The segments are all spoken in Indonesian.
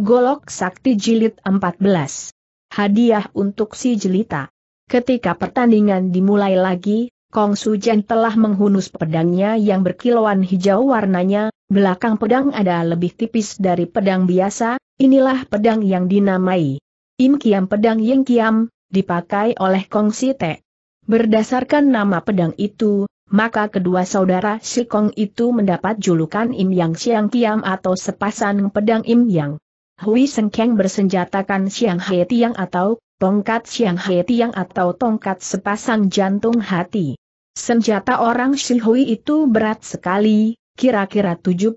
Golok Sakti Jilid 14. Hadiah untuk si Jelita. Ketika pertandingan dimulai lagi, Kong Su Sujan telah menghunus pedangnya yang berkilauan hijau warnanya, belakang pedang ada lebih tipis dari pedang biasa, inilah pedang yang dinamai Im Kiam Pedang Ying Kiam, dipakai oleh Kong Si Te. Berdasarkan nama pedang itu, maka kedua saudara si Kong itu mendapat julukan Im Yang Siang Kiam atau sepasan pedang Im Yang. Hui Sengkeng bersenjatakan Siang Hai Tiang atau tongkat Siang Hai Tiang atau tongkat sepasang jantung hati. Senjata orang Shihui itu berat sekali, kira-kira 70-80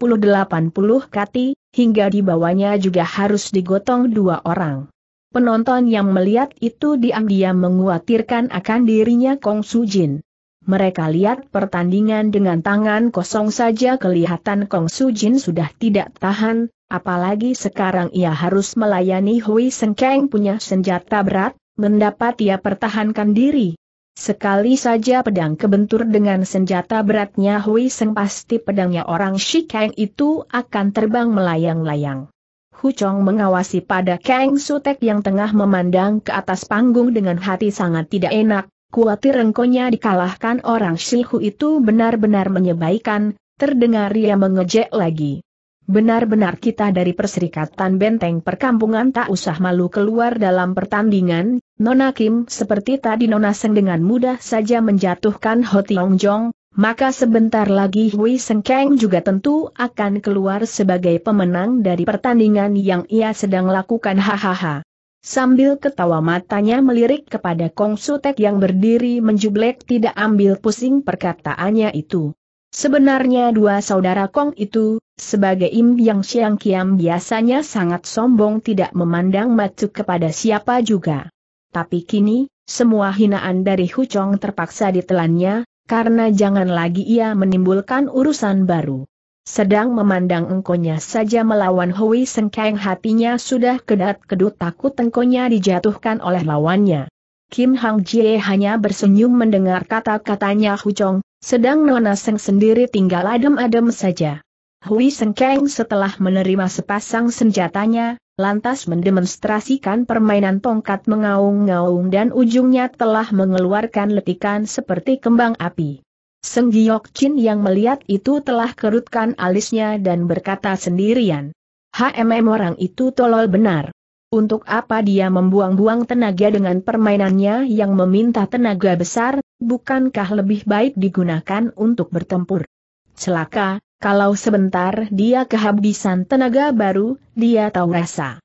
kati, hingga dibawanya juga harus digotong dua orang. Penonton yang melihat itu diam-diam menguatirkan akan dirinya Kong Su Jin. Mereka lihat pertandingan dengan tangan kosong saja kelihatan Kong Su Jin sudah tidak tahan, apalagi sekarang ia harus melayani Hui Sengkeng punya senjata berat, mendapat ia pertahankan diri. Sekali saja pedang kebentur dengan senjata beratnya Hui Seng pasti pedangnya orang Shi Kang itu akan terbang melayang-layang. Hu Chong mengawasi pada Kang Sutek yang tengah memandang ke atas panggung dengan hati sangat tidak enak, kuatir rengkonya dikalahkan orang Shi Hu itu benar-benar menyebaikan, terdengar ia mengejek lagi. Benar-benar kita dari Perserikatan Benteng Perkampungan tak usah malu keluar dalam pertandingan, Nona Kim seperti tadi Nona Seng dengan mudah saja menjatuhkan Ho Tiong Jong, maka sebentar lagi Hui Seng Kang juga tentu akan keluar sebagai pemenang dari pertandingan yang ia sedang lakukan hahaha. Sambil ketawa matanya melirik kepada Kong Sutek yang berdiri menjublek tidak ambil pusing perkataannya itu. Sebenarnya dua saudara Kong itu, sebagai Im Yang Siang Kiam biasanya sangat sombong tidak memandang matu kepada siapa juga. Tapi kini, semua hinaan dari Hucong terpaksa ditelannya, karena jangan lagi ia menimbulkan urusan baru. Sedang memandang engkonya saja melawan Hui Sengkang hatinya sudah kedat-kedut takut engkonya dijatuhkan oleh lawannya. Kim Hang Jie hanya bersenyum mendengar kata-katanya Hucong, sedang Nona Seng sendiri tinggal adem-adem saja. Hui Sengkeng setelah menerima sepasang senjatanya, lantas mendemonstrasikan permainan tongkat mengaung-ngaung dan ujungnya telah mengeluarkan letikan seperti kembang api. Seng Giok Chin yang melihat itu telah kerutkan alisnya dan berkata sendirian. HMM orang itu tolol benar. Untuk apa dia membuang-buang tenaga dengan permainannya yang meminta tenaga besar, bukankah lebih baik digunakan untuk bertempur? Celaka, kalau sebentar dia kehabisan tenaga baru, dia tahu rasa.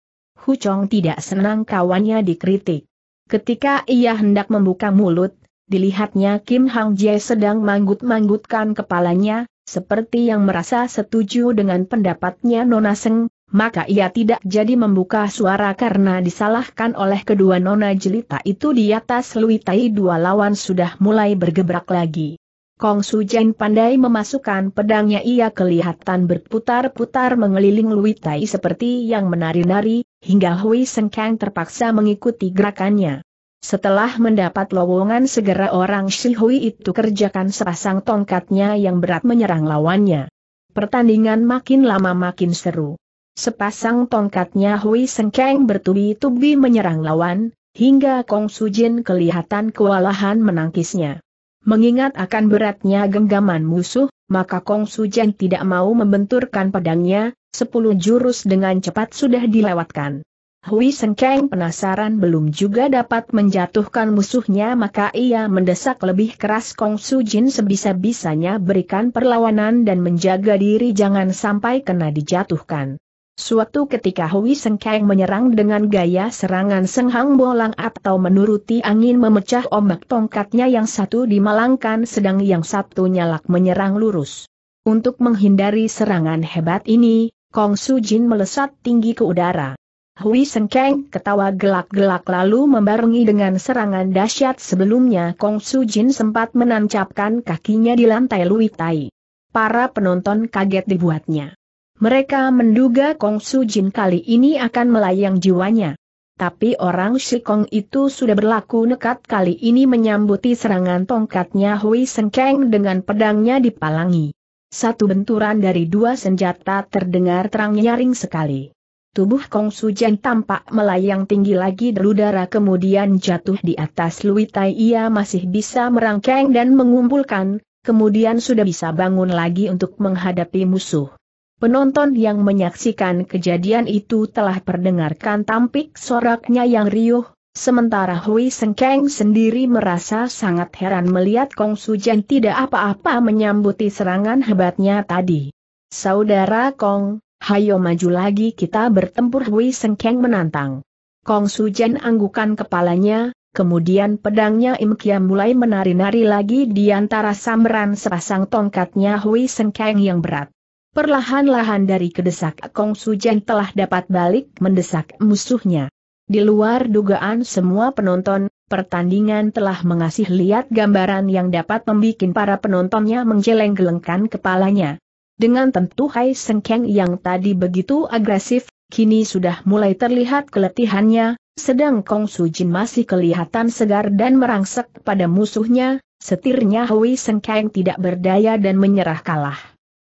Hu Chong tidak senang kawannya dikritik. Ketika ia hendak membuka mulut, dilihatnya Kim Hang Jae sedang manggut-manggutkan kepalanya, seperti yang merasa setuju dengan pendapatnya Nona Seng, maka ia tidak jadi membuka suara karena disalahkan oleh kedua Nona Jelita itu di atas Lui Tai dua lawan sudah mulai bergebrak lagi. Kong Su Sujen pandai memasukkan pedangnya ia kelihatan berputar-putar mengeliling Lui Tai seperti yang menari-nari, hingga Hui Sengkang terpaksa mengikuti gerakannya. Setelah mendapat lowongan segera orang si Hui itu kerjakan sepasang tongkatnya yang berat menyerang lawannya. Pertandingan makin lama makin seru. Sepasang tongkatnya Hui Sengkang bertubi-tubi menyerang lawan, hingga Kong Su Sujin kelihatan kewalahan menangkisnya. Mengingat akan beratnya genggaman musuh, maka Kong Su Sujan tidak mau membenturkan pedangnya, sepuluh jurus dengan cepat sudah dilewatkan. Hui Sengkeng penasaran belum juga dapat menjatuhkan musuhnya maka ia mendesak lebih keras Kong Su Jin sebisa-bisanya berikan perlawanan dan menjaga diri jangan sampai kena dijatuhkan. Suatu ketika Hui Seng menyerang dengan gaya serangan Senghang Bolang atau menuruti angin memecah ombak tongkatnya yang satu dimalangkan sedang yang satu nyalak menyerang lurus. Untuk menghindari serangan hebat ini, Kong Su Jin melesat tinggi ke udara. Hui Seng ketawa gelak-gelak lalu membarengi dengan serangan dahsyat sebelumnya Kong Su Jin sempat menancapkan kakinya di lantai Lui Tai. Para penonton kaget dibuatnya. Mereka menduga Kong Su Jin kali ini akan melayang jiwanya. Tapi orang Shikong itu sudah berlaku nekat kali ini menyambuti serangan tongkatnya Hui Sengkeng dengan pedangnya dipalangi. Satu benturan dari dua senjata terdengar terang nyaring sekali. Tubuh Kong Su Jin tampak melayang tinggi lagi dari udara kemudian jatuh di atas Lui Tai ia masih bisa merangkeng dan mengumpulkan, kemudian sudah bisa bangun lagi untuk menghadapi musuh. Penonton yang menyaksikan kejadian itu telah perdengarkan tampik soraknya yang riuh, sementara Hui Sengkeng sendiri merasa sangat heran melihat Kong Sujen tidak apa-apa menyambuti serangan hebatnya tadi. Saudara Kong, hayo maju lagi kita bertempur Hui Sengkeng menantang. Kong Sujen anggukan kepalanya, Kemudian pedangnya Im Kiam mulai menari-nari lagi di antara samberan sepasang tongkatnya Hui Sengkeng yang berat perlahan-lahan dari kedesak Kong Sujen telah dapat balik mendesak musuhnya. Di luar dugaan semua penonton, pertandingan telah mengasih lihat gambaran yang dapat membuat para penontonnya menjeleng-gelengkan kepalanya. Dengan tentu Hai Sengkeng yang tadi begitu agresif, kini sudah mulai terlihat keletihannya, sedang Kong Sujin masih kelihatan segar dan merangsek pada musuhnya, setirnya Hui Sengkeng tidak berdaya dan menyerah kalah.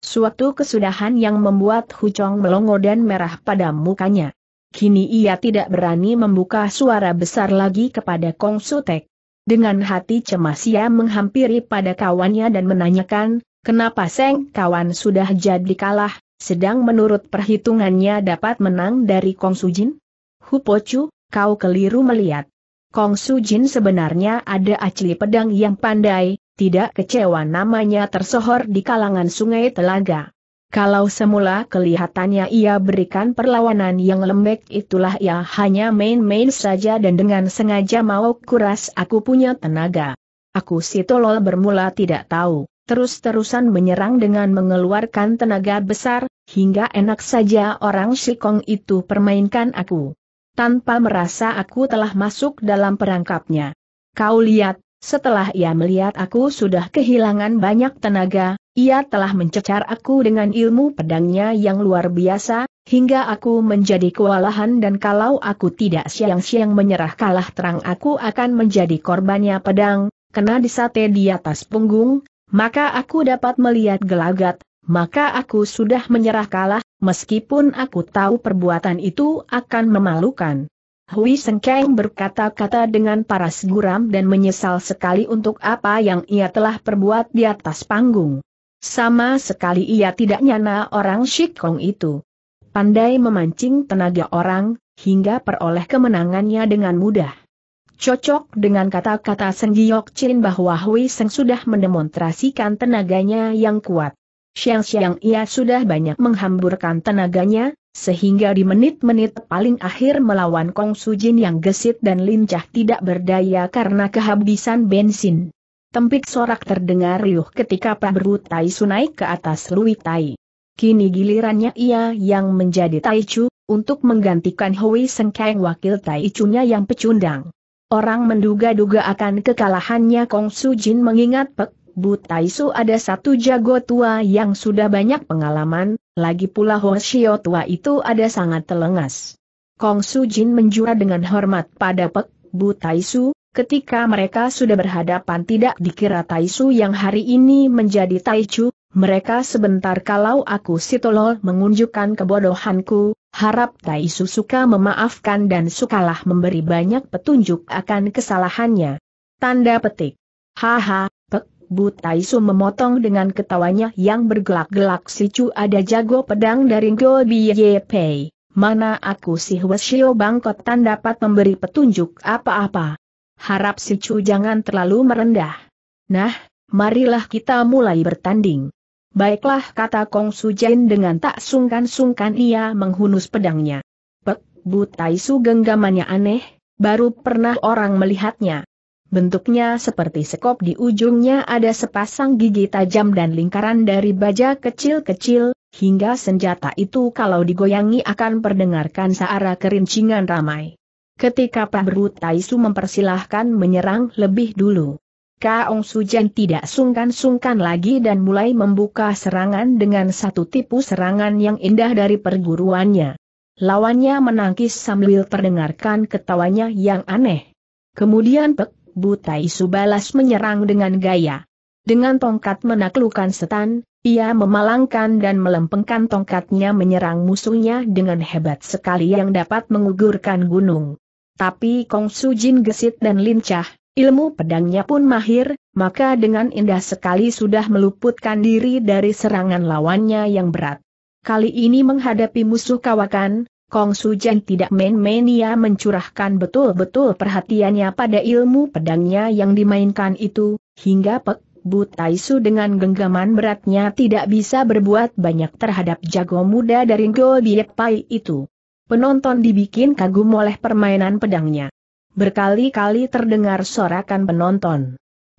Suatu kesudahan yang membuat Hucong melongo dan merah pada mukanya. Kini ia tidak berani membuka suara besar lagi kepada Kong Sutek. Dengan hati cemas ia menghampiri pada kawannya dan menanyakan, kenapa Seng kawan sudah jadi kalah, sedang menurut perhitungannya dapat menang dari Kong Sujin? Chu, kau keliru melihat. Kong Sujin sebenarnya ada acli pedang yang pandai, tidak kecewa namanya tersohor di kalangan sungai telaga. Kalau semula kelihatannya ia berikan perlawanan yang lembek itulah ia hanya main-main saja dan dengan sengaja mau kuras aku punya tenaga. Aku si tolol bermula tidak tahu, terus-terusan menyerang dengan mengeluarkan tenaga besar, hingga enak saja orang Sikong itu permainkan aku. Tanpa merasa aku telah masuk dalam perangkapnya. Kau lihat, setelah ia melihat aku sudah kehilangan banyak tenaga, ia telah mencecar aku dengan ilmu pedangnya yang luar biasa, hingga aku menjadi kewalahan dan kalau aku tidak siang-siang menyerah kalah terang aku akan menjadi korbannya pedang, kena disate di atas punggung, maka aku dapat melihat gelagat, maka aku sudah menyerah kalah, meskipun aku tahu perbuatan itu akan memalukan. Hui Sengkeng berkata-kata dengan paras guram dan menyesal sekali untuk apa yang ia telah perbuat di atas panggung. Sama sekali ia tidak nyana orang Shikong itu. Pandai memancing tenaga orang, hingga peroleh kemenangannya dengan mudah. Cocok dengan kata-kata Seng Giok Chin bahwa Hui Seng sudah mendemonstrasikan tenaganya yang kuat. Siang-siang ia sudah banyak menghamburkan tenaganya, sehingga di menit-menit paling akhir melawan Kong Su Jin yang gesit dan lincah tidak berdaya karena kehabisan bensin. Tempik sorak terdengar riuh ketika Pak Beru Tai Sunai ke atas Lui Tai. Kini gilirannya ia yang menjadi Tai Chu, untuk menggantikan Hui Sengkeng wakil Tai chu yang pecundang. Orang menduga-duga akan kekalahannya Kong Su Jin mengingat Pek Bu Taisu ada satu jago tua yang sudah banyak pengalaman, lagi pula Hoshio tua itu ada sangat telengas. Kong Su Jin menjura dengan hormat pada Pek, Bu Taisu, ketika mereka sudah berhadapan tidak dikira Taisu yang hari ini menjadi Taichu, mereka sebentar kalau aku si tolol mengunjukkan kebodohanku, harap Taisu suka memaafkan dan sukalah memberi banyak petunjuk akan kesalahannya. Tanda petik. Haha, Pek, Bu Taisu memotong dengan ketawanya yang bergelak-gelak si Chu ada jago pedang dari Go Biye Pei. Mana aku si Huesio bangkotan dapat memberi petunjuk apa-apa. Harap si Chu jangan terlalu merendah. Nah, marilah kita mulai bertanding. Baiklah kata Kong Su Jin dengan tak sungkan-sungkan ia menghunus pedangnya. Pek, Bu Taisu genggamannya aneh, baru pernah orang melihatnya bentuknya seperti sekop di ujungnya ada sepasang gigi tajam dan lingkaran dari baja kecil-kecil, hingga senjata itu kalau digoyangi akan perdengarkan seara kerincingan ramai. Ketika Pak Beru Taisu mempersilahkan menyerang lebih dulu. Kaong Sujan tidak sungkan-sungkan lagi dan mulai membuka serangan dengan satu tipu serangan yang indah dari perguruannya. Lawannya menangkis sambil terdengarkan ketawanya yang aneh. Kemudian Pek Butai Subalas menyerang dengan gaya. Dengan tongkat menaklukkan setan, ia memalangkan dan melempengkan tongkatnya menyerang musuhnya dengan hebat sekali yang dapat mengugurkan gunung. Tapi Kong Su Jin gesit dan lincah, ilmu pedangnya pun mahir, maka dengan indah sekali sudah meluputkan diri dari serangan lawannya yang berat. Kali ini menghadapi musuh kawakan, Kong Su Sujan tidak main-main ia mencurahkan betul-betul perhatiannya pada ilmu pedangnya yang dimainkan itu, hingga Pek Bu Taisu dengan genggaman beratnya tidak bisa berbuat banyak terhadap jago muda dari Go Biek itu. Penonton dibikin kagum oleh permainan pedangnya. Berkali-kali terdengar sorakan penonton.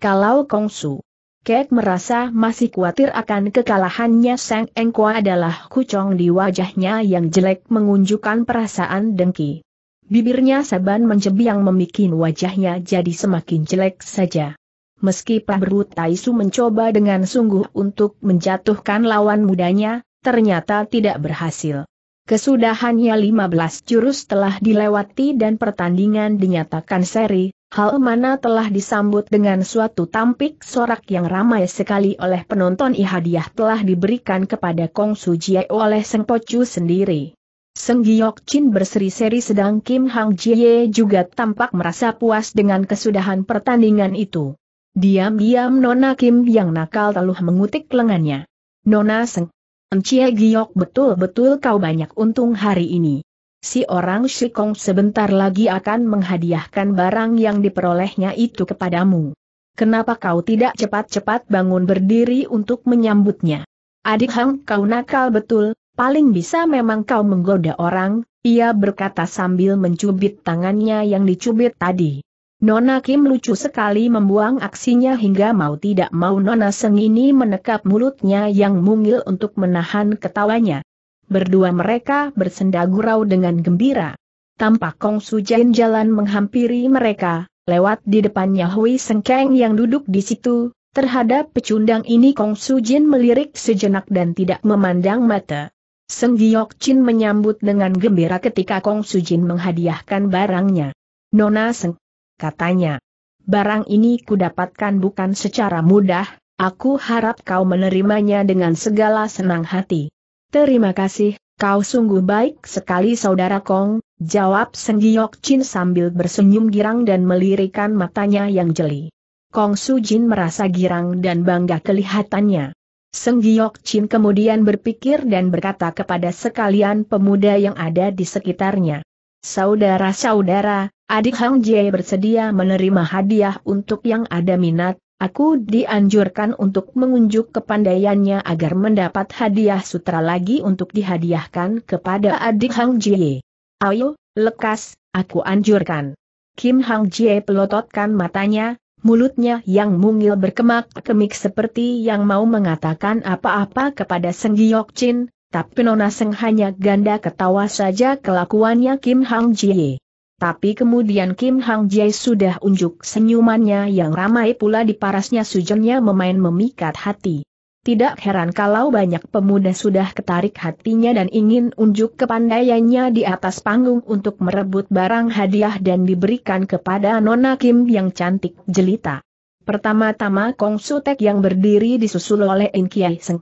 Kalau Kong Su. Kek merasa masih khawatir akan kekalahannya Sang Engkwa adalah kucong di wajahnya yang jelek mengunjukkan perasaan dengki. Bibirnya saban yang membuat wajahnya jadi semakin jelek saja. Meski Pabru Taisu mencoba dengan sungguh untuk menjatuhkan lawan mudanya, ternyata tidak berhasil. Kesudahannya 15 jurus telah dilewati dan pertandingan dinyatakan seri, hal mana telah disambut dengan suatu tampik sorak yang ramai sekali oleh penonton ihadiah telah diberikan kepada Kong Sujie oleh Seng Pocu sendiri. Seng Giok Chin berseri-seri sedang Kim Hang Jie juga tampak merasa puas dengan kesudahan pertandingan itu. Diam-diam Nona Kim yang nakal teluh mengutik lengannya. Nona Seng, Chie Giok betul-betul kau banyak untung hari ini si orang Shikong sebentar lagi akan menghadiahkan barang yang diperolehnya itu kepadamu. Kenapa kau tidak cepat-cepat bangun berdiri untuk menyambutnya? Adik Hang kau nakal betul, paling bisa memang kau menggoda orang, ia berkata sambil mencubit tangannya yang dicubit tadi. Nona Kim lucu sekali membuang aksinya hingga mau tidak mau Nona Seng ini menekap mulutnya yang mungil untuk menahan ketawanya. Berdua mereka bersenda gurau dengan gembira. Tampak Kong Su Jin jalan menghampiri mereka, lewat di depannya Hui Sengkeng yang duduk di situ. Terhadap pecundang ini Kong Su Jin melirik sejenak dan tidak memandang mata. Seng Giok Chin menyambut dengan gembira ketika Kong Su Jin menghadiahkan barangnya. Nona Seng, katanya, barang ini kudapatkan bukan secara mudah, aku harap kau menerimanya dengan segala senang hati. Terima kasih, kau sungguh baik sekali saudara Kong, jawab Seng Giok Chin sambil bersenyum girang dan melirikan matanya yang jeli. Kong Su Jin merasa girang dan bangga kelihatannya. Seng Giok Chin kemudian berpikir dan berkata kepada sekalian pemuda yang ada di sekitarnya. Saudara-saudara, adik Hang Jie bersedia menerima hadiah untuk yang ada minat, Aku dianjurkan untuk mengunjuk kepandaiannya agar mendapat hadiah sutra lagi untuk dihadiahkan kepada adik Hang Jie. Ayo, lekas, aku anjurkan. Kim Hang Jie pelototkan matanya, mulutnya yang mungil berkemak-kemik seperti yang mau mengatakan apa-apa kepada Seng Giok Chin, tapi Nona Seng hanya ganda ketawa saja kelakuannya Kim Hang Jie. Tapi kemudian Kim Hang Jae sudah unjuk senyumannya yang ramai pula di parasnya sujennya memain memikat hati. Tidak heran kalau banyak pemuda sudah ketarik hatinya dan ingin unjuk kepandaiannya di atas panggung untuk merebut barang hadiah dan diberikan kepada Nona Kim yang cantik jelita. Pertama-tama Kong Sutek yang berdiri disusul oleh In Kiai Seng.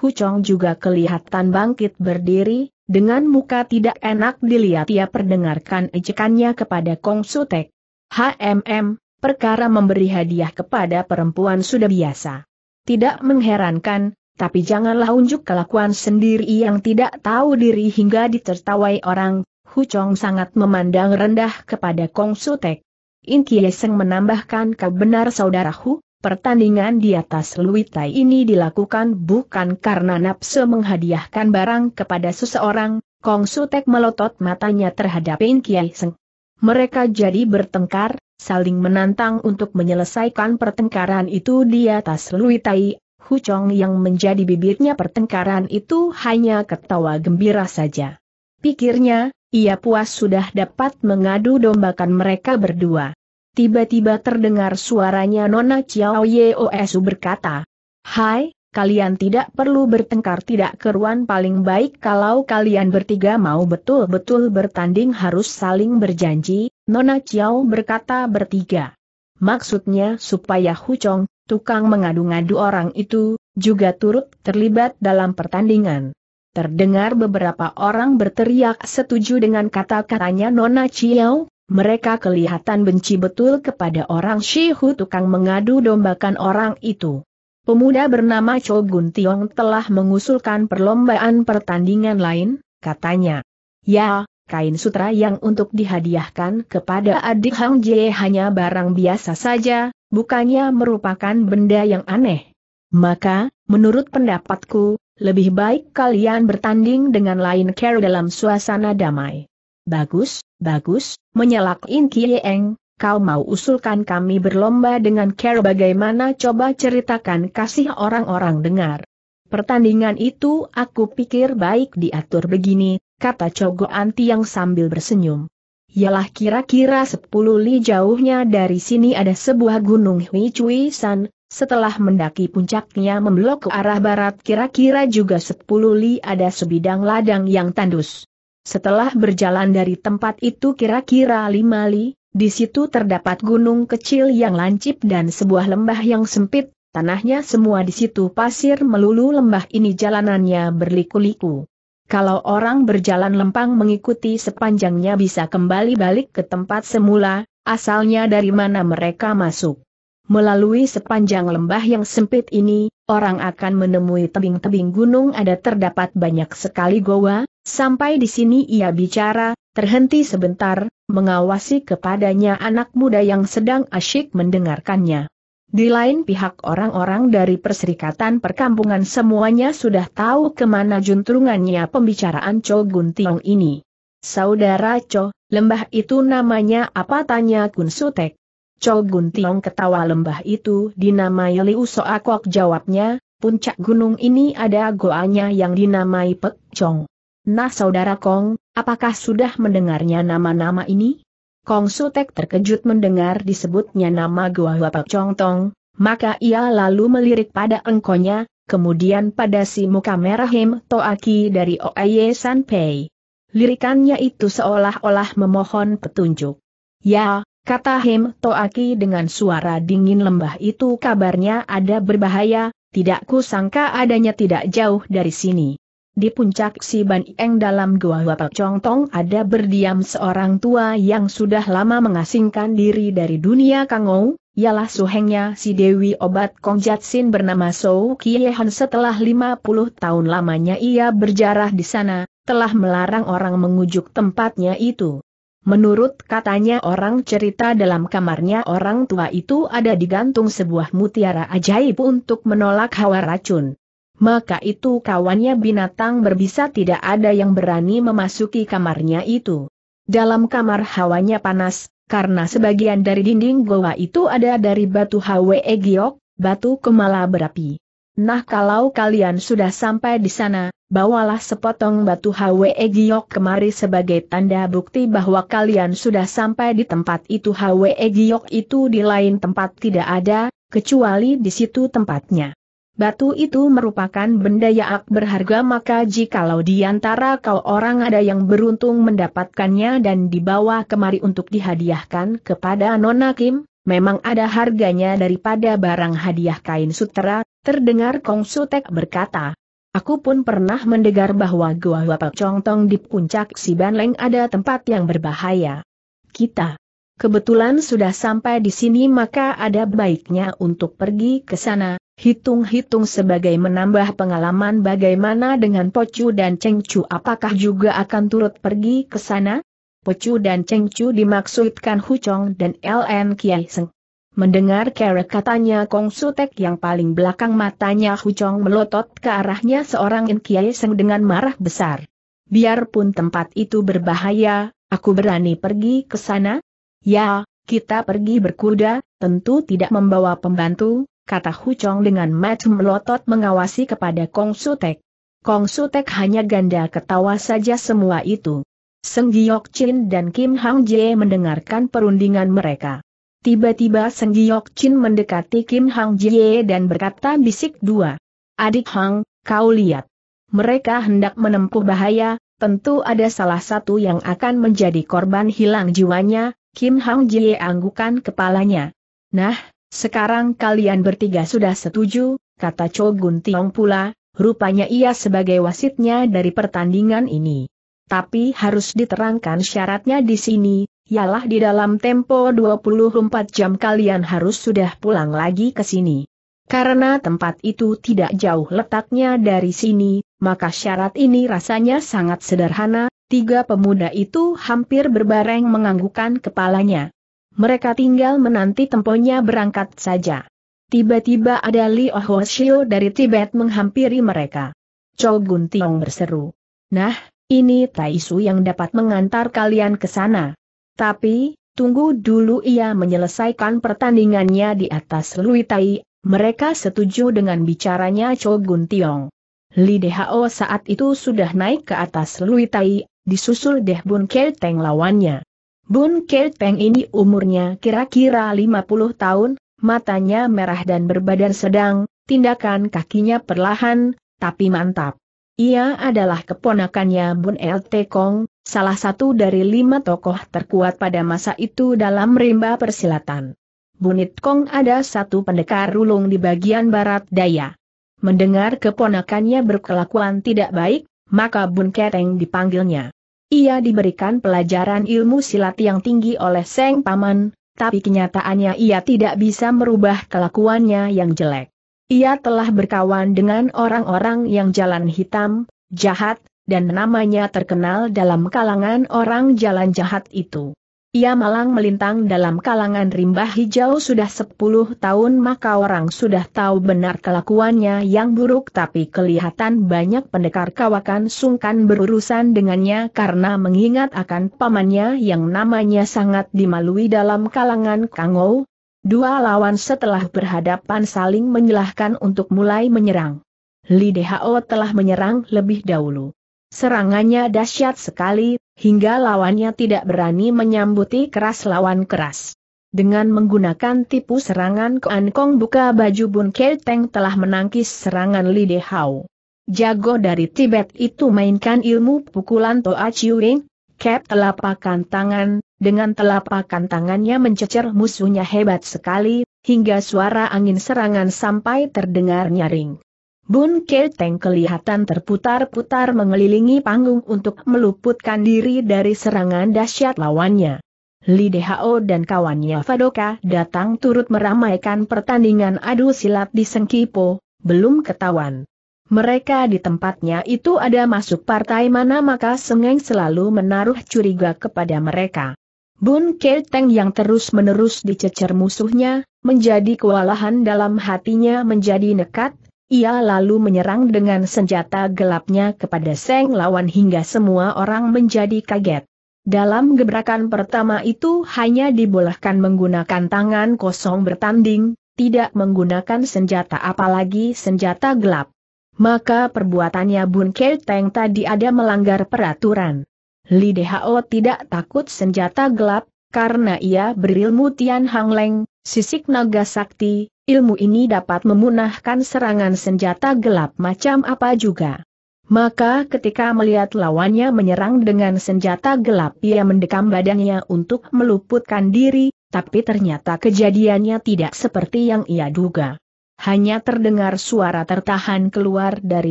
Hu Chong juga kelihatan bangkit berdiri, dengan muka tidak enak dilihat ia perdengarkan ejekannya kepada Kong Sutek. HMM, perkara memberi hadiah kepada perempuan sudah biasa. Tidak mengherankan, tapi janganlah unjuk kelakuan sendiri yang tidak tahu diri hingga ditertawai orang. Huchong sangat memandang rendah kepada Kong Sutek. Intieseng menambahkan kau benar saudaraku, Pertandingan di atas luitai ini dilakukan bukan karena nafsu menghadiahkan barang kepada seseorang, Kong Sutek melotot matanya terhadap In Kiai Seng. Mereka jadi bertengkar, saling menantang untuk menyelesaikan pertengkaran itu di atas luitai. Hu Chong yang menjadi bibirnya pertengkaran itu hanya ketawa gembira saja. Pikirnya, ia puas sudah dapat mengadu dombakan mereka berdua. Tiba-tiba terdengar suaranya Nona Chiao Yeosu berkata, Hai, kalian tidak perlu bertengkar tidak keruan paling baik kalau kalian bertiga mau betul-betul bertanding harus saling berjanji, Nona Chiao berkata bertiga. Maksudnya supaya Chong, tukang mengadu-ngadu orang itu, juga turut terlibat dalam pertandingan. Terdengar beberapa orang berteriak setuju dengan kata-katanya Nona Chiao, mereka kelihatan benci betul kepada orang Shihu tukang mengadu dombakan orang itu. Pemuda bernama Gun Tiong telah mengusulkan perlombaan pertandingan lain, katanya. Ya, kain sutra yang untuk dihadiahkan kepada adik Hang Jie hanya barang biasa saja, bukannya merupakan benda yang aneh. Maka, menurut pendapatku, lebih baik kalian bertanding dengan lain care dalam suasana damai. Bagus, bagus, menyelak In Kieng, kau mau usulkan kami berlomba dengan Care bagaimana coba ceritakan kasih orang-orang dengar. Pertandingan itu aku pikir baik diatur begini, kata Cogo Anti yang sambil bersenyum. Yalah kira-kira sepuluh li jauhnya dari sini ada sebuah gunung Hui Cui San, setelah mendaki puncaknya memblok ke arah barat kira-kira juga sepuluh li ada sebidang ladang yang tandus. Setelah berjalan dari tempat itu kira-kira lima li, di situ terdapat gunung kecil yang lancip dan sebuah lembah yang sempit, tanahnya semua di situ pasir melulu lembah ini jalanannya berliku-liku. Kalau orang berjalan lempang mengikuti sepanjangnya bisa kembali balik ke tempat semula, asalnya dari mana mereka masuk. Melalui sepanjang lembah yang sempit ini, orang akan menemui tebing-tebing gunung ada terdapat banyak sekali goa, Sampai di sini ia bicara, terhenti sebentar, mengawasi kepadanya anak muda yang sedang asyik mendengarkannya. Di lain pihak orang-orang dari Perserikatan Perkampungan semuanya sudah tahu kemana juntrungannya pembicaraan Cho Tiong ini. Saudara Cho, lembah itu namanya apa tanya Kun Sutek? Cho Tiong ketawa lembah itu dinamai Liu Soakok jawabnya, puncak gunung ini ada goanya yang dinamai Pek Chong. Nah saudara Kong, apakah sudah mendengarnya nama-nama ini? Kong Sutek terkejut mendengar disebutnya nama Gua Chong tong, maka ia lalu melirik pada engkonya, kemudian pada si muka merah Him Toaki dari Oye Sanpei. Lirikannya itu seolah-olah memohon petunjuk. Ya, kata Him Toaki dengan suara dingin lembah itu kabarnya ada berbahaya, tidak kusangka adanya tidak jauh dari sini. Di puncak si Ban Eng dalam gua Wapel Chongtong ada berdiam seorang tua yang sudah lama mengasingkan diri dari dunia Kangou, ialah suhengnya si Dewi Obat Kong Jatsin bernama Sou Kiehan setelah 50 tahun lamanya ia berjarah di sana, telah melarang orang mengujuk tempatnya itu. Menurut katanya orang cerita dalam kamarnya orang tua itu ada digantung sebuah mutiara ajaib untuk menolak hawa racun maka itu kawannya binatang berbisa tidak ada yang berani memasuki kamarnya itu. Dalam kamar hawanya panas, karena sebagian dari dinding goa itu ada dari batu Hwe Giok, batu kemala berapi. Nah kalau kalian sudah sampai di sana, bawalah sepotong batu Hwe Giok kemari sebagai tanda bukti bahwa kalian sudah sampai di tempat itu Hwe Giok itu di lain tempat tidak ada, kecuali di situ tempatnya. Batu itu merupakan benda yang berharga maka jikalau di antara kau orang ada yang beruntung mendapatkannya dan dibawa kemari untuk dihadiahkan kepada Nona Kim, memang ada harganya daripada barang hadiah kain sutera, terdengar Kong Sutek berkata. Aku pun pernah mendengar bahwa Gua Chong Tong di puncak Sibanleng ada tempat yang berbahaya. Kita kebetulan sudah sampai di sini maka ada baiknya untuk pergi ke sana, hitung-hitung sebagai menambah pengalaman bagaimana dengan Pocu dan Cengcu apakah juga akan turut pergi ke sana? Pocu dan Cengcu dimaksudkan Hucong dan LN Kiai Seng. Mendengar kerek katanya Kong Sutek yang paling belakang matanya Hucong melotot ke arahnya seorang In Kiai Seng dengan marah besar. Biarpun tempat itu berbahaya, aku berani pergi ke sana, Ya, kita pergi berkuda, tentu tidak membawa pembantu, kata Huchong dengan mata melotot mengawasi kepada Kong Sutek. Kong Sutek hanya ganda ketawa saja semua itu. Seng Giok Chin dan Kim Hang Jie mendengarkan perundingan mereka. Tiba-tiba Seng Giok Chin mendekati Kim Hang Jie dan berkata bisik dua. Adik Hang, kau lihat. Mereka hendak menempuh bahaya, tentu ada salah satu yang akan menjadi korban hilang jiwanya, Kim Hong Jie anggukan kepalanya. Nah, sekarang kalian bertiga sudah setuju, kata Cho Gun Tiong pula, rupanya ia sebagai wasitnya dari pertandingan ini. Tapi harus diterangkan syaratnya di sini, ialah di dalam tempo 24 jam kalian harus sudah pulang lagi ke sini. Karena tempat itu tidak jauh letaknya dari sini, maka syarat ini rasanya sangat sederhana, Tiga pemuda itu hampir berbareng menganggukkan kepalanya. Mereka tinggal menanti temponya berangkat saja. Tiba-tiba ada Li Ohoshio dari Tibet menghampiri mereka. Chow Gun Tiong berseru. Nah, ini Taisu yang dapat mengantar kalian ke sana. Tapi, tunggu dulu ia menyelesaikan pertandingannya di atas Lui Tai, mereka setuju dengan bicaranya Chow Gun Tiong. Li Dehao saat itu sudah naik ke atas Lui Tai, disusul deh Bun Teng lawannya. Bun Teng ini umurnya kira-kira 50 tahun, matanya merah dan berbadan sedang, tindakan kakinya perlahan, tapi mantap. Ia adalah keponakannya Bun El Tekong, salah satu dari lima tokoh terkuat pada masa itu dalam rimba persilatan. Bunit Kong ada satu pendekar rulung di bagian barat daya. Mendengar keponakannya berkelakuan tidak baik, maka Bun Keteng dipanggilnya. Ia diberikan pelajaran ilmu silat yang tinggi oleh Seng Paman, tapi kenyataannya ia tidak bisa merubah kelakuannya yang jelek. Ia telah berkawan dengan orang-orang yang jalan hitam, jahat, dan namanya terkenal dalam kalangan orang jalan jahat itu. Ia malang melintang dalam kalangan rimba hijau sudah 10 tahun maka orang sudah tahu benar kelakuannya yang buruk tapi kelihatan banyak pendekar kawakan sungkan berurusan dengannya karena mengingat akan pamannya yang namanya sangat dimalui dalam kalangan Kangou. Dua lawan setelah berhadapan saling menyalahkan untuk mulai menyerang. Li Dehao telah menyerang lebih dahulu. Serangannya dahsyat sekali, hingga lawannya tidak berani menyambuti keras lawan keras. Dengan menggunakan tipu serangan Kuan Kong buka baju Bun Keteng telah menangkis serangan Li Dehao. Jago dari Tibet itu mainkan ilmu pukulan Toa Chiuring, Kep telapakan tangan, dengan telapakan tangannya mencecer musuhnya hebat sekali, hingga suara angin serangan sampai terdengar nyaring. Bun Kelteng kelihatan terputar-putar mengelilingi panggung untuk meluputkan diri dari serangan dahsyat lawannya. Li Dehao dan kawannya Fadoka datang turut meramaikan pertandingan adu silat di Sengkipo, belum ketahuan. Mereka di tempatnya itu ada masuk partai mana maka Sengeng selalu menaruh curiga kepada mereka. Bun Kelteng yang terus-menerus dicecer musuhnya, menjadi kewalahan dalam hatinya menjadi nekat, ia lalu menyerang dengan senjata gelapnya kepada Seng Lawan hingga semua orang menjadi kaget. Dalam gebrakan pertama itu hanya dibolehkan menggunakan tangan kosong bertanding, tidak menggunakan senjata apalagi senjata gelap. Maka perbuatannya Bun Teng tadi ada melanggar peraturan. Li Dehao tidak takut senjata gelap, karena ia berilmu Tian Hang Leng, Sisik naga sakti, ilmu ini dapat memunahkan serangan senjata gelap macam apa juga. Maka ketika melihat lawannya menyerang dengan senjata gelap ia mendekam badannya untuk meluputkan diri, tapi ternyata kejadiannya tidak seperti yang ia duga. Hanya terdengar suara tertahan keluar dari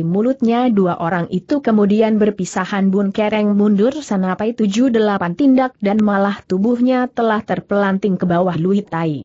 mulutnya dua orang itu kemudian berpisahan bun kereng mundur sampai tujuh delapan tindak dan malah tubuhnya telah terpelanting ke bawah luitai.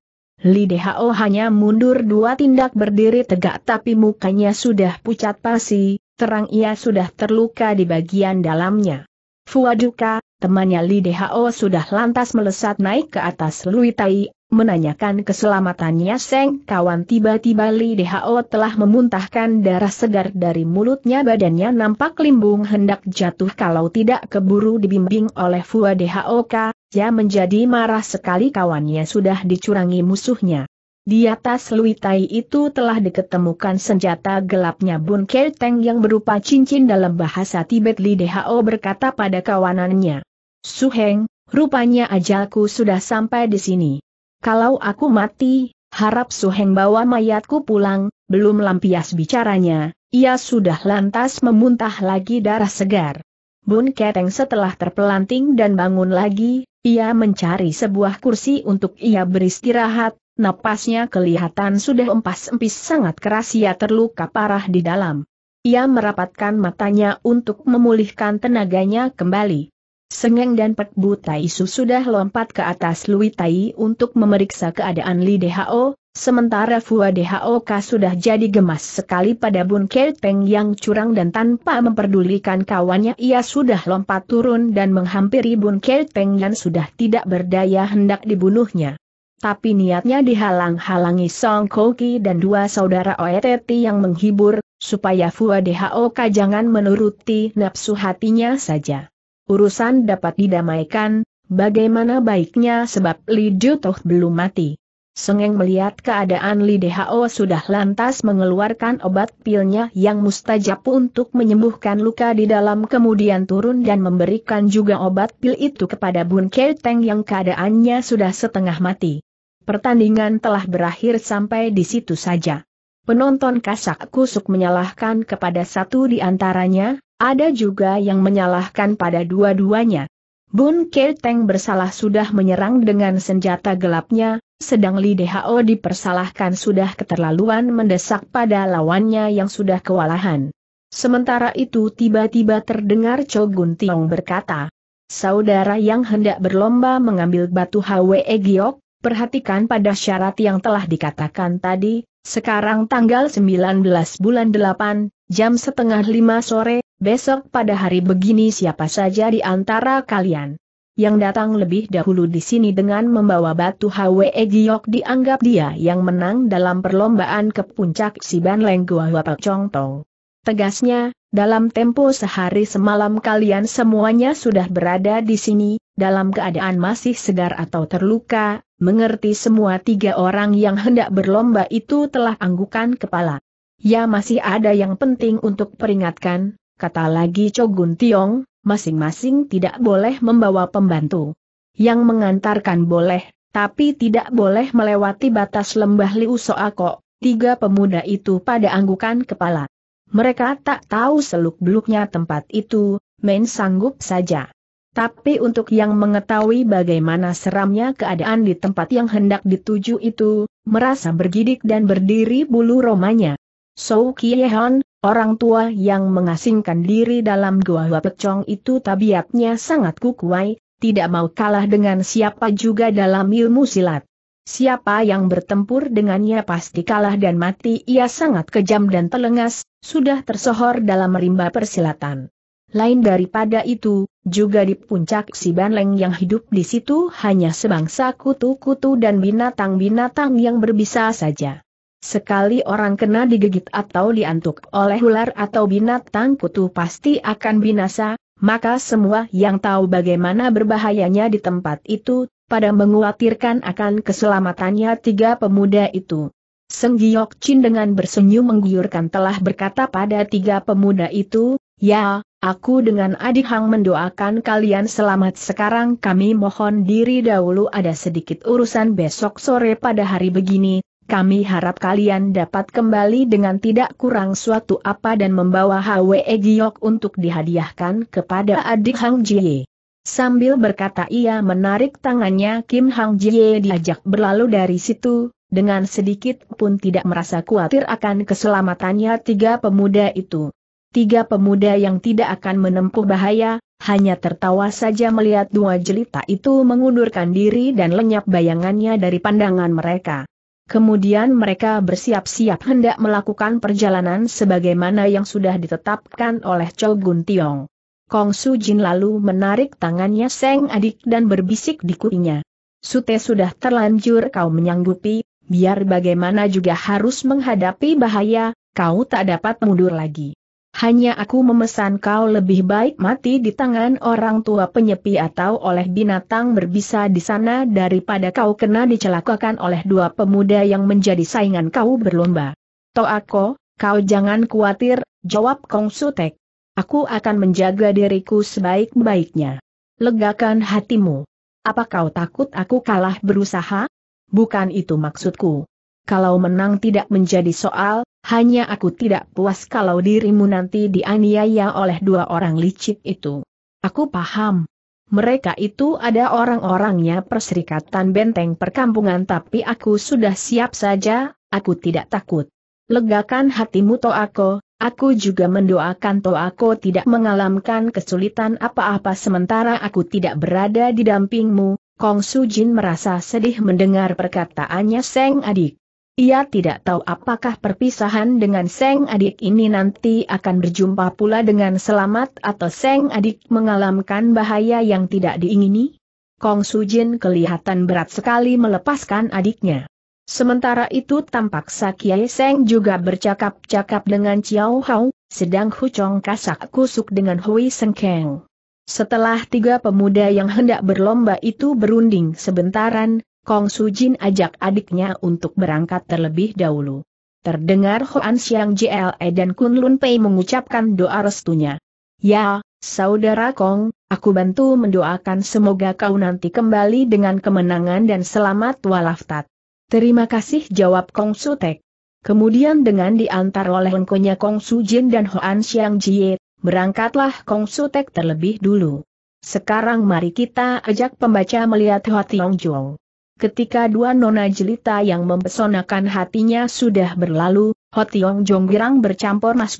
Li Dehao hanya mundur dua tindak berdiri tegak tapi mukanya sudah pucat pasi, terang ia sudah terluka di bagian dalamnya. Fuaduka, temannya Li Dehao sudah lantas melesat naik ke atas Luitai, menanyakan keselamatannya Seng kawan tiba-tiba Li Dehao telah memuntahkan darah segar dari mulutnya badannya nampak limbung hendak jatuh kalau tidak keburu dibimbing oleh Fuadhaoka. Dia menjadi marah sekali kawannya sudah dicurangi musuhnya. Di atas luitai itu telah diketemukan senjata gelapnya Bun Teng yang berupa cincin dalam bahasa Tibet Li Dho berkata pada kawanannya. Suheng, rupanya ajalku sudah sampai di sini. Kalau aku mati, harap Suheng bawa mayatku pulang, belum lampias bicaranya, ia sudah lantas memuntah lagi darah segar. Bun Keteng setelah terpelanting dan bangun lagi, ia mencari sebuah kursi untuk ia beristirahat, napasnya kelihatan sudah empas-empis sangat keras ia terluka parah di dalam. Ia merapatkan matanya untuk memulihkan tenaganya kembali. Sengeng dan Pek Bu Tai Su sudah lompat ke atas Lui Tai untuk memeriksa keadaan Li Dhao, sementara Fua Dho K sudah jadi gemas sekali pada Bun Kei Peng yang curang dan tanpa memperdulikan kawannya ia sudah lompat turun dan menghampiri Bun Kei Peng yang sudah tidak berdaya hendak dibunuhnya. Tapi niatnya dihalang-halangi Song Koki dan dua saudara OETT yang menghibur, supaya Fua Dho K jangan menuruti nafsu hatinya saja urusan dapat didamaikan, bagaimana baiknya sebab Li toh belum mati. Sengeng melihat keadaan Li Dehao sudah lantas mengeluarkan obat pilnya yang mustajab untuk menyembuhkan luka di dalam kemudian turun dan memberikan juga obat pil itu kepada Bun Keteng yang keadaannya sudah setengah mati. Pertandingan telah berakhir sampai di situ saja. Penonton kasak kusuk menyalahkan kepada satu di antaranya, ada juga yang menyalahkan pada dua-duanya. Bun Keteng bersalah sudah menyerang dengan senjata gelapnya, sedang Li Dehao dipersalahkan sudah keterlaluan mendesak pada lawannya yang sudah kewalahan. Sementara itu tiba-tiba terdengar Cho Gun Tiong berkata, Saudara yang hendak berlomba mengambil batu Hwe Giok, perhatikan pada syarat yang telah dikatakan tadi, sekarang tanggal 19 bulan 8, Jam setengah lima sore, besok pada hari begini siapa saja di antara kalian yang datang lebih dahulu di sini dengan membawa batu Hwe Giok dianggap dia yang menang dalam perlombaan ke puncak Siban Lenggua Wapak Chongtong. Tegasnya, dalam tempo sehari semalam kalian semuanya sudah berada di sini, dalam keadaan masih segar atau terluka, mengerti semua tiga orang yang hendak berlomba itu telah anggukan kepala. Ya masih ada yang penting untuk peringatkan, kata lagi Cogun Tiong, masing-masing tidak boleh membawa pembantu. Yang mengantarkan boleh, tapi tidak boleh melewati batas lembah Liu Soako, tiga pemuda itu pada anggukan kepala. Mereka tak tahu seluk-beluknya tempat itu, main sanggup saja. Tapi untuk yang mengetahui bagaimana seramnya keadaan di tempat yang hendak dituju itu, merasa bergidik dan berdiri bulu romanya. Sou Kiehan, orang tua yang mengasingkan diri dalam gua Hua Pecong itu tabiatnya sangat kukuai, tidak mau kalah dengan siapa juga dalam ilmu silat. Siapa yang bertempur dengannya pasti kalah dan mati ia sangat kejam dan telengas, sudah tersohor dalam rimba persilatan. Lain daripada itu, juga di puncak si Banleng yang hidup di situ hanya sebangsa kutu-kutu dan binatang-binatang yang berbisa saja. Sekali orang kena digigit atau diantuk oleh ular atau binatang kutu pasti akan binasa, maka semua yang tahu bagaimana berbahayanya di tempat itu, pada menguatirkan akan keselamatannya tiga pemuda itu. Seng Chin dengan bersenyum menggiurkan telah berkata pada tiga pemuda itu, Ya, aku dengan adik Hang mendoakan kalian selamat sekarang kami mohon diri dahulu ada sedikit urusan besok sore pada hari begini, kami harap kalian dapat kembali dengan tidak kurang suatu apa dan membawa Hwe Giok untuk dihadiahkan kepada adik Hang Jie. Sambil berkata ia menarik tangannya Kim Hang Jie diajak berlalu dari situ, dengan sedikit pun tidak merasa khawatir akan keselamatannya tiga pemuda itu. Tiga pemuda yang tidak akan menempuh bahaya, hanya tertawa saja melihat dua jelita itu mengundurkan diri dan lenyap bayangannya dari pandangan mereka. Kemudian mereka bersiap-siap hendak melakukan perjalanan sebagaimana yang sudah ditetapkan oleh Chow Gun Tiong. Kong Su Jin lalu menarik tangannya Seng adik dan berbisik di kuinya. Sute sudah terlanjur kau menyanggupi, biar bagaimana juga harus menghadapi bahaya, kau tak dapat mundur lagi. Hanya aku memesan kau lebih baik mati di tangan orang tua penyepi atau oleh binatang berbisa di sana daripada kau kena dicelakakan oleh dua pemuda yang menjadi saingan kau berlomba. Toako, kau jangan khawatir, jawab Kong Sutek. Aku akan menjaga diriku sebaik-baiknya. Legakan hatimu. Apa kau takut aku kalah berusaha? Bukan itu maksudku kalau menang tidak menjadi soal, hanya aku tidak puas kalau dirimu nanti dianiaya oleh dua orang licik itu. Aku paham. Mereka itu ada orang-orangnya perserikatan benteng perkampungan tapi aku sudah siap saja, aku tidak takut. Legakan hatimu Toako, aku juga mendoakan Toako tidak mengalamkan kesulitan apa-apa sementara aku tidak berada di dampingmu, Kong Su Jin merasa sedih mendengar perkataannya Seng adik. Ia tidak tahu apakah perpisahan dengan Seng Adik ini nanti akan berjumpa pula dengan selamat atau Seng Adik mengalamkan bahaya yang tidak diingini. Kong Su Jin kelihatan berat sekali melepaskan adiknya. Sementara itu tampak Sakyai Seng juga bercakap-cakap dengan Chiao Hao, sedang Hu Chong kasak kusuk dengan Hui Sengkeng. Setelah tiga pemuda yang hendak berlomba itu berunding sebentaran, Kong Su Jin ajak adiknya untuk berangkat terlebih dahulu. Terdengar Hoan Siang JLE dan Kun Lun Pei mengucapkan doa restunya. Ya, saudara Kong, aku bantu mendoakan semoga kau nanti kembali dengan kemenangan dan selamat walafat. Terima kasih jawab Kong Su Tek. Kemudian dengan diantar oleh lengkonya Kong Su Jin dan Hoan Siang Jie, berangkatlah Kong Su Tek terlebih dulu. Sekarang mari kita ajak pembaca melihat Hoa Tiong Jong ketika dua nona jelita yang mempesonakan hatinya sudah berlalu, Hotiong Jong Girang bercampur Mas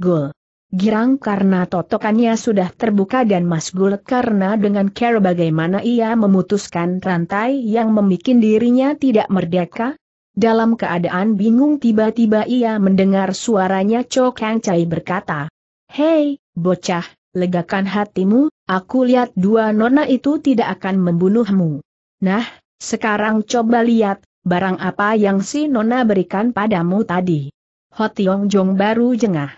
Girang karena totokannya sudah terbuka dan Mas karena dengan care bagaimana ia memutuskan rantai yang membuat dirinya tidak merdeka, dalam keadaan bingung tiba-tiba ia mendengar suaranya Cho Kang Chai berkata, Hei, bocah, legakan hatimu, aku lihat dua nona itu tidak akan membunuhmu. Nah, sekarang coba lihat, barang apa yang si Nona berikan padamu tadi. Hotiong Jong baru jengah.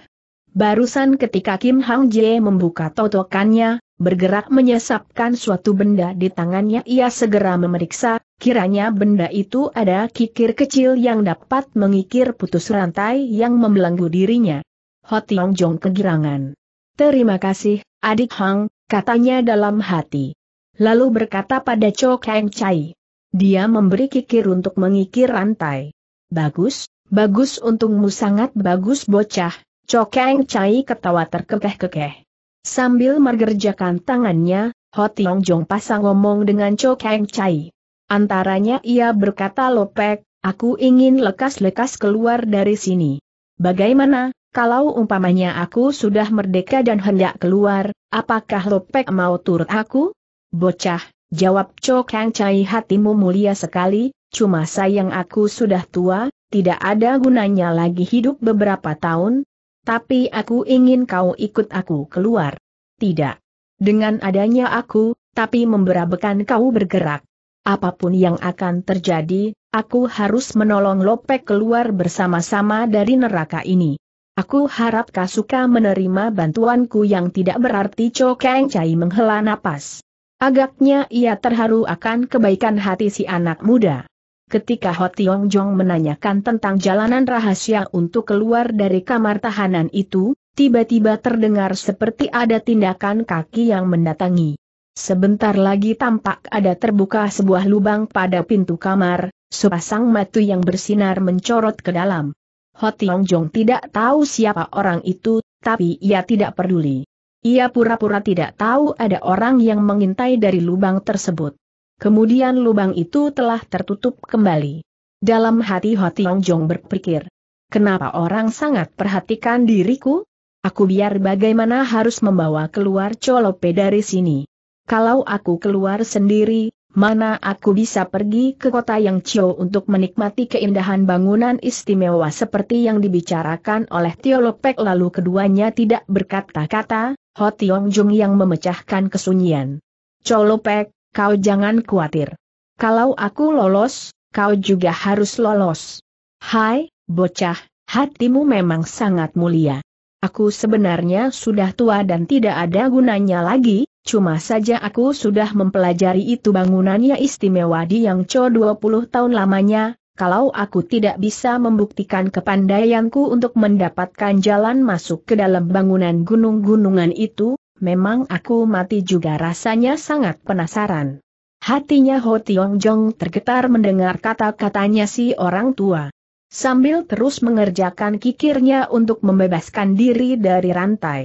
Barusan ketika Kim Hang Jie membuka totokannya, bergerak menyesapkan suatu benda di tangannya ia segera memeriksa, kiranya benda itu ada kikir kecil yang dapat mengikir putus rantai yang membelenggu dirinya. Hotiong Jong kegirangan. Terima kasih, adik Hang, katanya dalam hati. Lalu berkata pada Cho Kang Chai. Dia memberi kikir untuk mengikir rantai. Bagus, bagus untungmu sangat bagus bocah, Cokeng Cai ketawa terkekeh-kekeh. Sambil mergerjakan tangannya, Tiong Jong pasang ngomong dengan Cokeng Cai. Antaranya ia berkata lopek, aku ingin lekas-lekas keluar dari sini. Bagaimana, kalau umpamanya aku sudah merdeka dan hendak keluar, apakah Lopek mau turut aku? Bocah, Jawab Cho Kang Cai hatimu mulia sekali, cuma sayang aku sudah tua, tidak ada gunanya lagi hidup beberapa tahun, tapi aku ingin kau ikut aku keluar. Tidak. Dengan adanya aku, tapi memberabekan kau bergerak. Apapun yang akan terjadi, aku harus menolong Lopek keluar bersama-sama dari neraka ini. Aku harap Kasuka menerima bantuanku yang tidak berarti Cho Kang Chai menghela napas. Agaknya ia terharu akan kebaikan hati si anak muda. Ketika Ho Tiong Jong menanyakan tentang jalanan rahasia untuk keluar dari kamar tahanan itu, tiba-tiba terdengar seperti ada tindakan kaki yang mendatangi. Sebentar lagi tampak ada terbuka sebuah lubang pada pintu kamar, sepasang matu yang bersinar mencorot ke dalam. Ho Tiong Jong tidak tahu siapa orang itu, tapi ia tidak peduli. Ia pura-pura tidak tahu ada orang yang mengintai dari lubang tersebut. Kemudian lubang itu telah tertutup kembali. Dalam hati Hotiong Jong berpikir, kenapa orang sangat perhatikan diriku? Aku biar bagaimana harus membawa keluar Colope dari sini. Kalau aku keluar sendiri, mana aku bisa pergi ke kota yang Cio untuk menikmati keindahan bangunan istimewa seperti yang dibicarakan oleh Lopek lalu keduanya tidak berkata-kata, Ho Tiong Jung yang memecahkan kesunyian. Colopek, kau jangan khawatir. Kalau aku lolos, kau juga harus lolos. Hai, bocah, hatimu memang sangat mulia. Aku sebenarnya sudah tua dan tidak ada gunanya lagi, Cuma saja aku sudah mempelajari itu bangunannya istimewa di yang co 20 tahun lamanya, kalau aku tidak bisa membuktikan kepandaianku untuk mendapatkan jalan masuk ke dalam bangunan gunung-gunungan itu, memang aku mati juga rasanya sangat penasaran. Hatinya Ho Tiong Jong tergetar mendengar kata-katanya si orang tua. Sambil terus mengerjakan kikirnya untuk membebaskan diri dari rantai.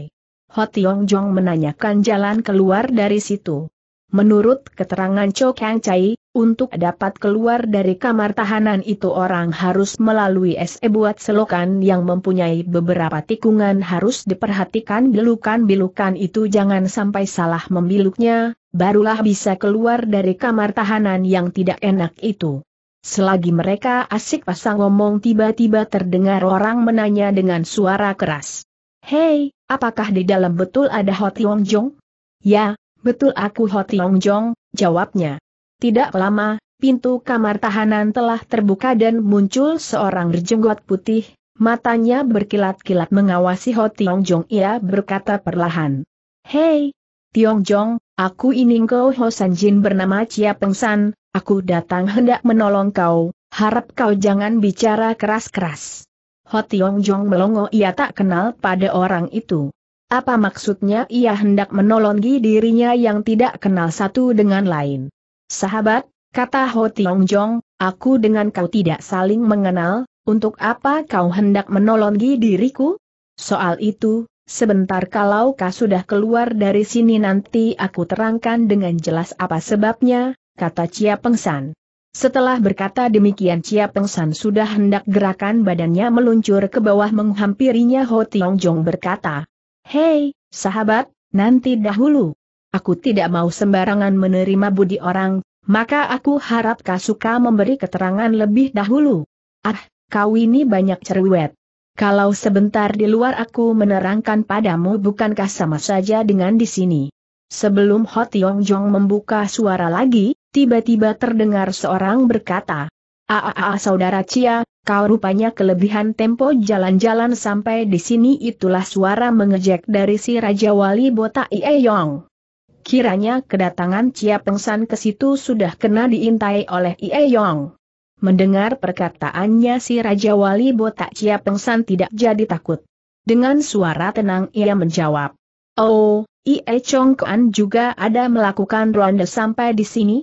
Ho Tiong Jong menanyakan jalan keluar dari situ. Menurut keterangan Cho Kang Chai, untuk dapat keluar dari kamar tahanan itu orang harus melalui SE buat selokan yang mempunyai beberapa tikungan harus diperhatikan bilukan-bilukan itu jangan sampai salah membiluknya, barulah bisa keluar dari kamar tahanan yang tidak enak itu. Selagi mereka asik pasang ngomong tiba-tiba terdengar orang menanya dengan suara keras. Hei, apakah di dalam betul ada Hotiong Jong? Ya, betul aku Hotiong Jong, jawabnya. Tidak lama, pintu kamar tahanan telah terbuka dan muncul seorang berjenggot putih, matanya berkilat-kilat mengawasi Hotiong Jong. Ia berkata perlahan. Hei, Tiong Jong, aku ini kau Hosan Jin bernama Chia Peng San, aku datang hendak menolong kau, harap kau jangan bicara keras-keras. Hotiong Jong melongo ia tak kenal pada orang itu. Apa maksudnya ia hendak menolongi dirinya yang tidak kenal satu dengan lain? Sahabat, kata Hotiong Jong, aku dengan kau tidak saling mengenal, untuk apa kau hendak menolongi diriku? Soal itu, sebentar kalau kau sudah keluar dari sini nanti aku terangkan dengan jelas apa sebabnya, kata Cia Pengsan. Setelah berkata demikian Chia Peng San sudah hendak gerakan badannya meluncur ke bawah menghampirinya Ho Tiong Jong berkata, Hei, sahabat, nanti dahulu. Aku tidak mau sembarangan menerima budi orang, maka aku harap suka memberi keterangan lebih dahulu. Ah, kau ini banyak cerewet. Kalau sebentar di luar aku menerangkan padamu bukankah sama saja dengan di sini. Sebelum Ho Tiong Jong membuka suara lagi, tiba-tiba terdengar seorang berkata, Aa saudara Cia, kau rupanya kelebihan tempo jalan-jalan sampai di sini itulah suara mengejek dari si Raja Wali Ie Yong. Kiranya kedatangan Cia Pengsan ke situ sudah kena diintai oleh Yong. Mendengar perkataannya si Raja Wali Botak Cia Pengsan tidak jadi takut. Dengan suara tenang ia menjawab. Oh, Ie Chong Kuan juga ada melakukan ronde sampai di sini?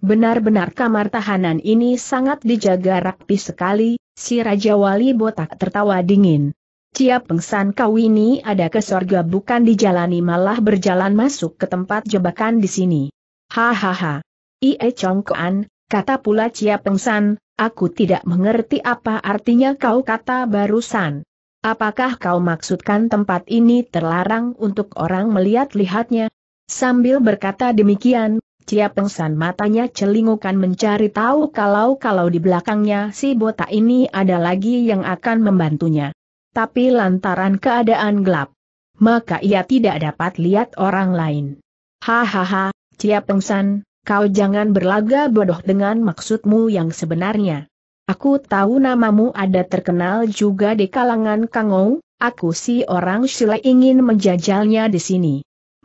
Benar-benar kamar tahanan ini sangat dijaga rapi sekali, si Raja Wali botak tertawa dingin. Cia pengsan kau ini ada ke sorga bukan dijalani malah berjalan masuk ke tempat jebakan di sini. Hahaha. Ie congkoan, kata pula Cia pengsan, aku tidak mengerti apa artinya kau kata barusan. Apakah kau maksudkan tempat ini terlarang untuk orang melihat-lihatnya? Sambil berkata demikian, Cia Pengsan matanya celingukan mencari tahu kalau-kalau di belakangnya si botak ini ada lagi yang akan membantunya. Tapi lantaran keadaan gelap, maka ia tidak dapat lihat orang lain. Hahaha, Cia Pengsan, kau jangan berlaga bodoh dengan maksudmu yang sebenarnya. Aku tahu namamu ada terkenal juga di kalangan Kangou, aku si orang Sila ingin menjajalnya di sini.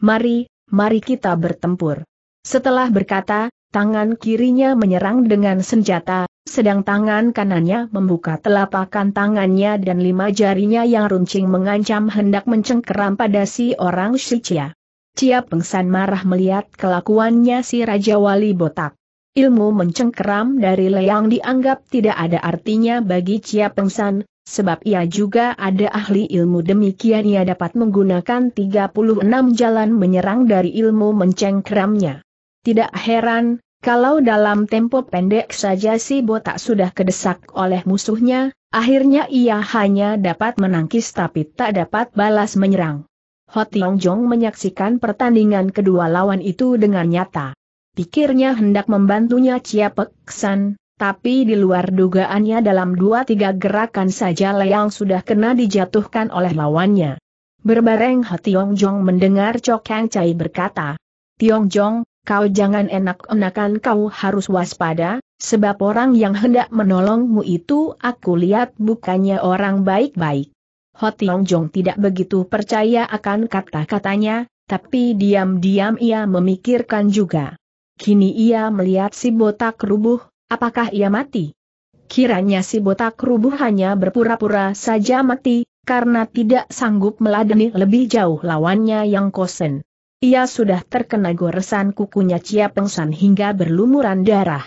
Mari, mari kita bertempur. Setelah berkata, tangan kirinya menyerang dengan senjata, sedang tangan kanannya membuka telapakan tangannya dan lima jarinya yang runcing mengancam hendak mencengkeram pada si orang Shichia. Cia Pengsan marah melihat kelakuannya si Raja Wali Botak. Ilmu mencengkeram dari leang dianggap tidak ada artinya bagi Cia Pengsan, sebab ia juga ada ahli ilmu demikian ia dapat menggunakan 36 jalan menyerang dari ilmu mencengkeramnya. Tidak heran, kalau dalam tempo pendek saja si botak sudah kedesak oleh musuhnya, akhirnya ia hanya dapat menangkis tapi tak dapat balas menyerang. Hotiong Jong menyaksikan pertandingan kedua lawan itu dengan nyata. Pikirnya hendak membantunya Chia Pek San, tapi di luar dugaannya dalam dua tiga gerakan saja Leang sudah kena dijatuhkan oleh lawannya. Berbareng Hotiong Jong mendengar Kang Cai berkata, Tiong Jong, kau jangan enak-enakan kau harus waspada, sebab orang yang hendak menolongmu itu aku lihat bukannya orang baik-baik. Ho Tiong Jong tidak begitu percaya akan kata-katanya, tapi diam-diam ia memikirkan juga. Kini ia melihat si botak rubuh, apakah ia mati? Kiranya si botak rubuh hanya berpura-pura saja mati, karena tidak sanggup meladeni lebih jauh lawannya yang kosen. Ia sudah terkena goresan kukunya Cia Pengsan hingga berlumuran darah.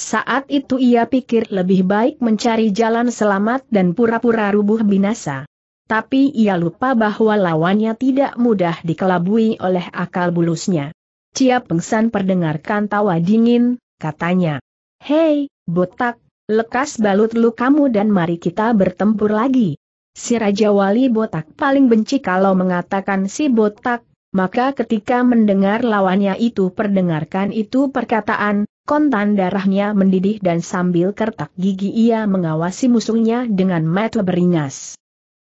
Saat itu ia pikir lebih baik mencari jalan selamat dan pura-pura rubuh binasa. Tapi ia lupa bahwa lawannya tidak mudah dikelabui oleh akal bulusnya. Cia Pengsan perdengarkan tawa dingin, katanya. Hei, botak, lekas balut lu kamu dan mari kita bertempur lagi. Si Raja Wali botak paling benci kalau mengatakan si botak, maka ketika mendengar lawannya itu perdengarkan itu perkataan, kontan darahnya mendidih dan sambil kertak gigi ia mengawasi musuhnya dengan mata beringas.